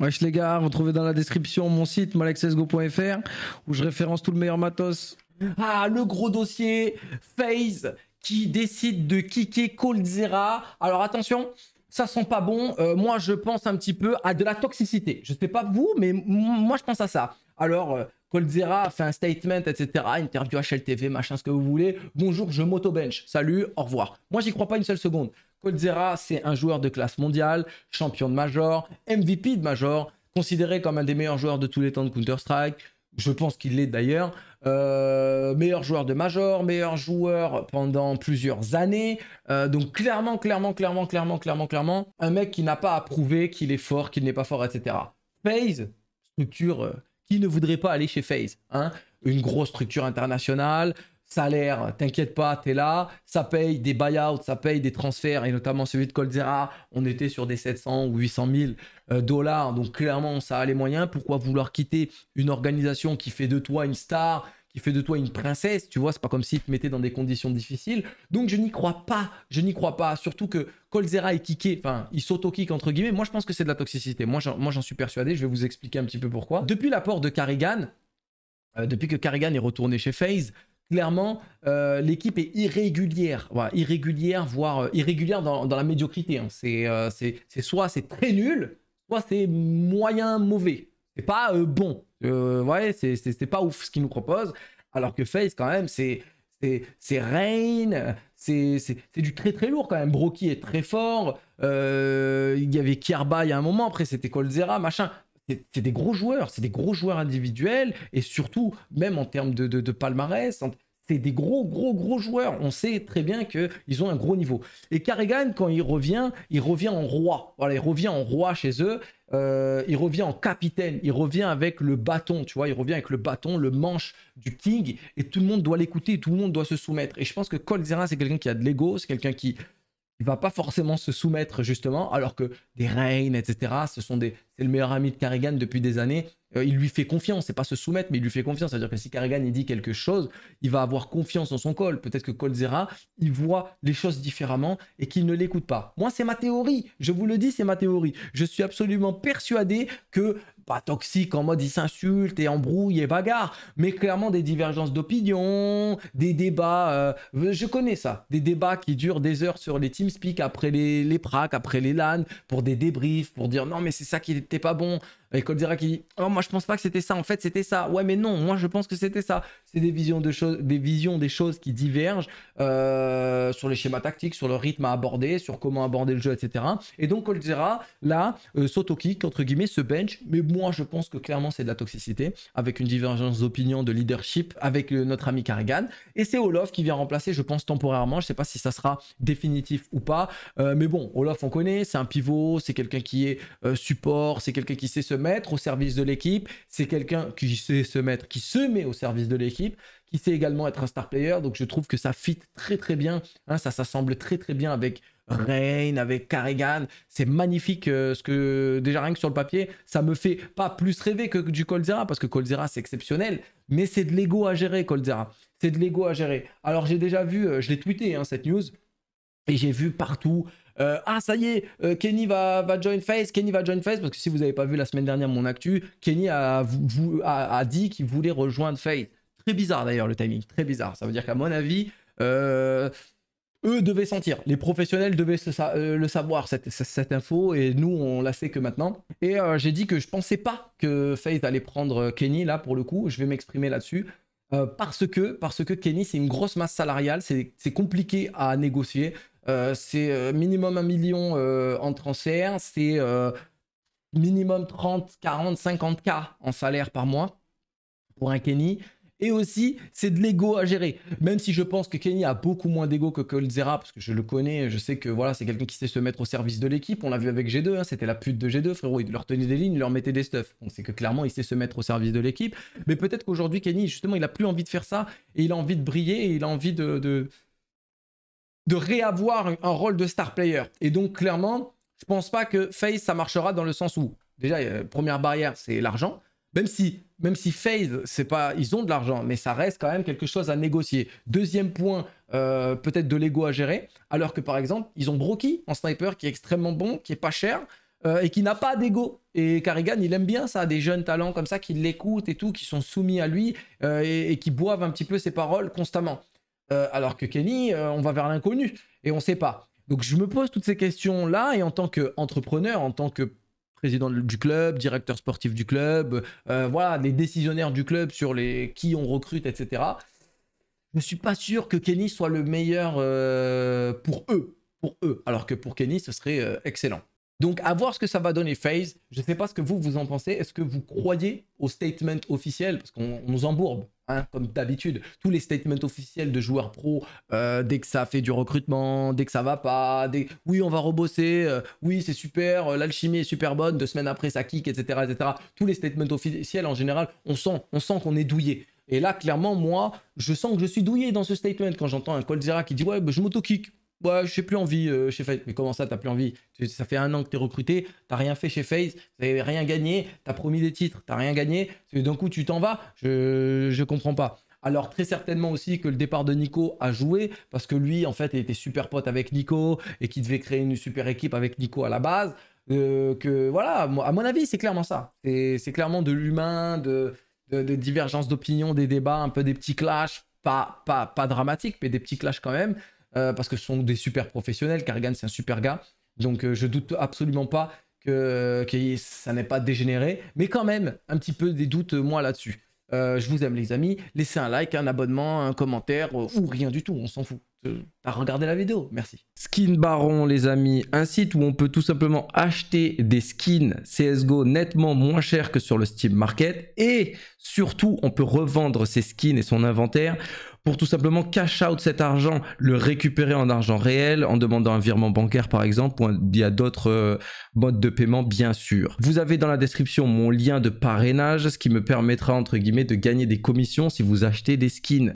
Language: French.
Wesh les gars, vous trouvez dans la description mon site malaxesgo.fr où je référence tout le meilleur matos. Ah, le gros dossier, FaZe qui décide de kicker Coldzera. Alors attention, ça sent pas bon. Euh, moi, je pense un petit peu à de la toxicité. Je sais pas vous, mais moi, je pense à ça. Alors, euh, Coldzera fait un statement, etc. Interview HLTV, machin, ce que vous voulez. Bonjour, je m'auto-bench. Salut, au revoir. Moi, j'y crois pas une seule seconde. Coldzera, c'est un joueur de classe mondiale, champion de Major, MVP de Major, considéré comme un des meilleurs joueurs de tous les temps de Counter-Strike. Je pense qu'il l'est d'ailleurs. Euh, meilleur joueur de Major, meilleur joueur pendant plusieurs années. Euh, donc clairement, clairement, clairement, clairement, clairement, clairement, un mec qui n'a pas à prouver qu'il est fort, qu'il n'est pas fort, etc. FaZe, structure, euh, qui ne voudrait pas aller chez FaZe hein Une grosse structure internationale, salaire, t'inquiète pas, t'es là, ça paye des buyouts, ça paye des transferts, et notamment celui de Colzera, on était sur des 700 ou 800 000 euh, dollars, donc clairement ça a les moyens, pourquoi vouloir quitter une organisation qui fait de toi une star, qui fait de toi une princesse, tu vois, c'est pas comme si te mettais dans des conditions difficiles. Donc je n'y crois pas, je n'y crois pas, surtout que Colzera est kické, enfin, il s'auto-kick entre guillemets. Moi je pense que c'est de la toxicité. Moi j'en suis persuadé, je vais vous expliquer un petit peu pourquoi. Depuis l'apport de Carrigan, euh, depuis que Carrigan est retourné chez FaZe, clairement, euh, l'équipe est irrégulière, irrégulière, voire euh, irrégulière dans, la médiocrité. Hein. Euh, c'est, soit c'est très nul, soit c'est moyen mauvais. C'est pas bon. ouais, c'est, pas ouf ce qu'ils nous proposent. Alors que Face, quand même, c'est. C'est Rain, c'est du très très lourd quand même. Brocky est très fort. Il y avait Kierba il y a un moment, après c'était Colzera, machin c'est des gros joueurs, c'est des gros joueurs individuels, et surtout, même en termes de, palmarès, c'est des gros, gros, gros joueurs. On sait très bien qu'ils ont un gros niveau. Et Carrigan, quand il revient, il revient en roi. Voilà, il revient en roi chez eux. Euh, il revient en capitaine. Il revient avec le bâton, tu vois. Il revient avec le bâton, le manche du King. Et tout le monde doit l'écouter, tout le monde doit se soumettre. Et je pense que Colzera, c'est quelqu'un qui a de l'ego, c'est quelqu'un qui ne va pas forcément se soumettre, justement. Alors que des Reigns, etc., ce sont des, c'est le meilleur ami de Karrigan depuis des années. Euh, il lui fait confiance, c'est pas se soumettre, mais il lui fait confiance. C'est-à-dire que si Karrigan il dit quelque chose, il va avoir confiance en son col. Peut-être que Colzera, il voit les choses différemment et qu'il ne l'écoute pas. Moi, c'est ma théorie. Je vous le dis, c'est ma théorie. Je suis absolument persuadé que pas bah, toxique en mode il s'insulte et embrouille et bagarre, mais clairement des divergences d'opinion, des débats. Euh, je connais ça, des débats qui durent des heures sur les TeamSpeak après les, les pracs, après les LAN, pour des débriefs, pour dire non mais c'est ça qui t'es pas bon, et qui dit Oh, moi je pense pas que c'était ça, en fait c'était ça. Ouais, mais non, moi je pense que c'était ça. C'est des visions, de choses, des visions des choses qui divergent euh, sur les schémas tactiques, sur le rythme à aborder, sur comment aborder le jeu, etc. Et donc Coldzera, là, euh, sotoki, s'auto-kick, entre guillemets, se bench. Mais moi je pense que clairement c'est de la toxicité, avec une divergence d'opinion, de leadership avec notre ami Kargan. Et c'est Olof qui vient remplacer, je pense temporairement. Je sais pas si ça sera définitif ou pas. Euh, mais bon, Olof, on connaît, c'est un pivot, c'est quelqu'un qui est support, c'est quelqu'un qui sait se au service de l'équipe. C'est quelqu'un qui sait se mettre, qui se met au service de l'équipe, qui sait également être un star player. Donc je trouve que ça fit très très bien. Hein. ça s'assemble très très bien avec Rain, avec Carrigan. C'est magnifique euh, ce que déjà rien que sur le papier, ça me fait pas plus rêver que du Colzera parce que Colzera c'est exceptionnel, mais c'est de l'ego à gérer Colzera. C'est de l'ego à gérer. Alors j'ai déjà vu, euh, je l'ai tweeté hein, cette news et j'ai vu partout euh, ah, ça y est, euh, Kenny va, va join Face, Kenny va join Face, parce que si vous n'avez pas vu la semaine dernière mon actu, Kenny a, a, dit qu'il voulait rejoindre Face. Très bizarre d'ailleurs le timing, très bizarre. Ça veut dire qu'à mon avis, euh, eux devaient sentir, les professionnels devaient le savoir, cette, cette, info, et nous on la sait que maintenant. Et j'ai dit que je pensais pas que Face allait prendre Kenny, là pour le coup, je vais m'exprimer là-dessus. parce que parce que Kenny c'est une grosse masse salariale, c'est compliqué à négocier. Euh, c'est euh, minimum un million euh, en transfert, c'est minimum 30, 40, 50K en salaire par mois pour un Kenny. Et aussi, c'est de l'ego à gérer. Même si je pense que Kenny a beaucoup moins d'ego que Coldzera, parce que je le connais, je sais que voilà, c'est quelqu'un qui sait se mettre au service de l'équipe. On l'a vu avec G2, hein, c'était la pute de G2, frérot. Il leur tenait des lignes, il leur mettait des stuffs. Donc c'est que clairement, il sait se mettre au service de l'équipe. Mais peut-être qu'aujourd'hui, Kenny, justement, il a plus envie de faire ça. Et il a envie de briller, et il a envie de de réavoir un rôle de star player. Et donc, clairement, je pense pas que FaZe, ça marchera dans le sens où, déjà, euh, première barrière, c'est l'argent. Même si, même si FaZe, c'est pas, ils ont de l'argent, mais ça reste quand même quelque chose à négocier. Deuxième point, euh, peut-être de l'ego à gérer. Alors que, par exemple, ils ont Broky en sniper qui est extrêmement bon, qui est pas cher. Euh, et qui n'a pas d'ego. Et Carrigan, il aime bien ça, des jeunes talents comme ça qui l'écoutent et tout, qui sont soumis à lui et, qui boivent un petit peu ses paroles constamment. Euh, alors que Kenny, euh, on va vers l'inconnu et on ne sait pas. Donc je me pose toutes ces questions-là et en tant qu'entrepreneur, en tant que président du club, directeur sportif du club, euh, voilà, les décisionnaires du club sur les qui on recrute, etc. Je ne suis pas sûr que Kenny soit le meilleur pour eux, pour eux, alors que pour Kenny, ce serait excellent. Donc à voir ce que ça va donner FaZe. Je ne sais pas ce que vous, vous en pensez. Est-ce que vous croyez au statement officiel Parce qu'on nous embourbe, hein, comme d'habitude. Tous les statements officiels de joueurs pro, euh, dès que ça fait du recrutement, dès que ça va pas, oui on va rebosser, euh, oui c'est super, euh, l'alchimie est super bonne, deux semaines après ça kick, etc., etc. Tous les statements officiels en général, on sent, sent qu'on est douillé. Et là, clairement, moi, je sens que je suis douillé dans ce statement quand j'entends un Coldzera qui dit ouais, bah, je m'auto-kick. Ouais, j'ai plus envie euh, chez FaZe. Mais comment ça, t'as plus envie Ça fait un an que t'es recruté, t'as rien fait chez FaZe, t'avais rien gagné, t'as promis des titres, t'as rien gagné. D'un coup, tu t'en vas, je, je comprends pas. Alors très certainement aussi que le départ de Nico a joué parce que lui en fait il était super pote avec Nico et qu'il devait créer une super équipe avec Nico à la base. Euh, que voilà, à mon avis c'est clairement ça. C'est clairement de l'humain, de, de, divergences d'opinion, des débats, un peu des petits clashs, pas, pas, pas dramatiques mais des petits clashs quand même. Euh, parce que ce sont des super professionnels. Kargan, c'est un super gars. Donc euh, je doute absolument pas que, que ça n'ait pas dégénéré. Mais quand même, un petit peu des doutes, euh, moi, là-dessus. je vous aime, les amis. Laissez un like, un abonnement, un commentaire ou rien du tout. On s'en fout à regarder la vidéo, merci. Skin Baron, les amis, un site où on peut tout simplement acheter des skins CSGO nettement moins cher que sur le Steam Market et surtout on peut revendre ses skins et son inventaire pour tout simplement cash out cet argent, le récupérer en argent réel en demandant un virement bancaire par exemple. Il y a d'autres euh, modes de paiement bien sûr. Vous avez dans la description mon lien de parrainage, ce qui me permettra entre guillemets de gagner des commissions si vous achetez des skins.